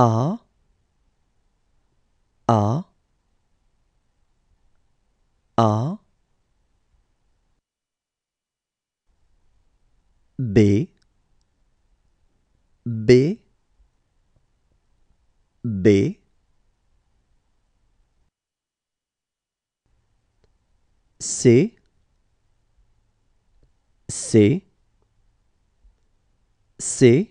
A A A B B B C C C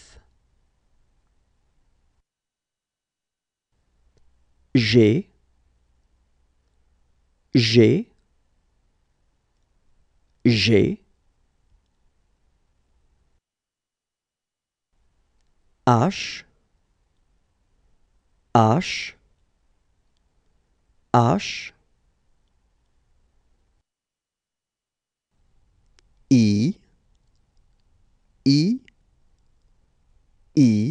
G G G H H H I I I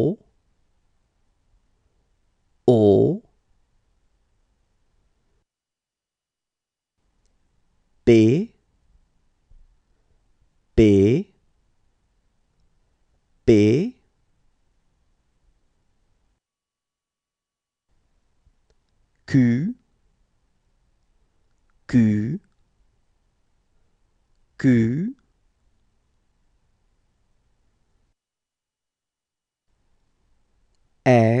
B B B Q Q Q R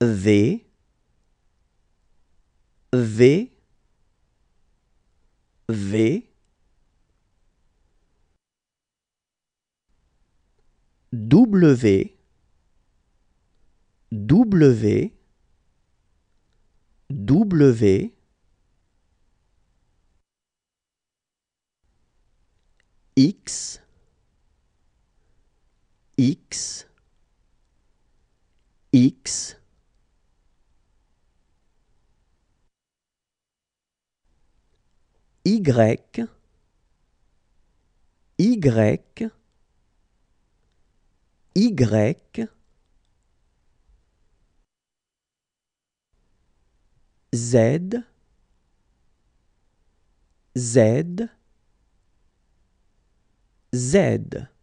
V V V W W W X X X Y, Y, Y, Z, Z, Z.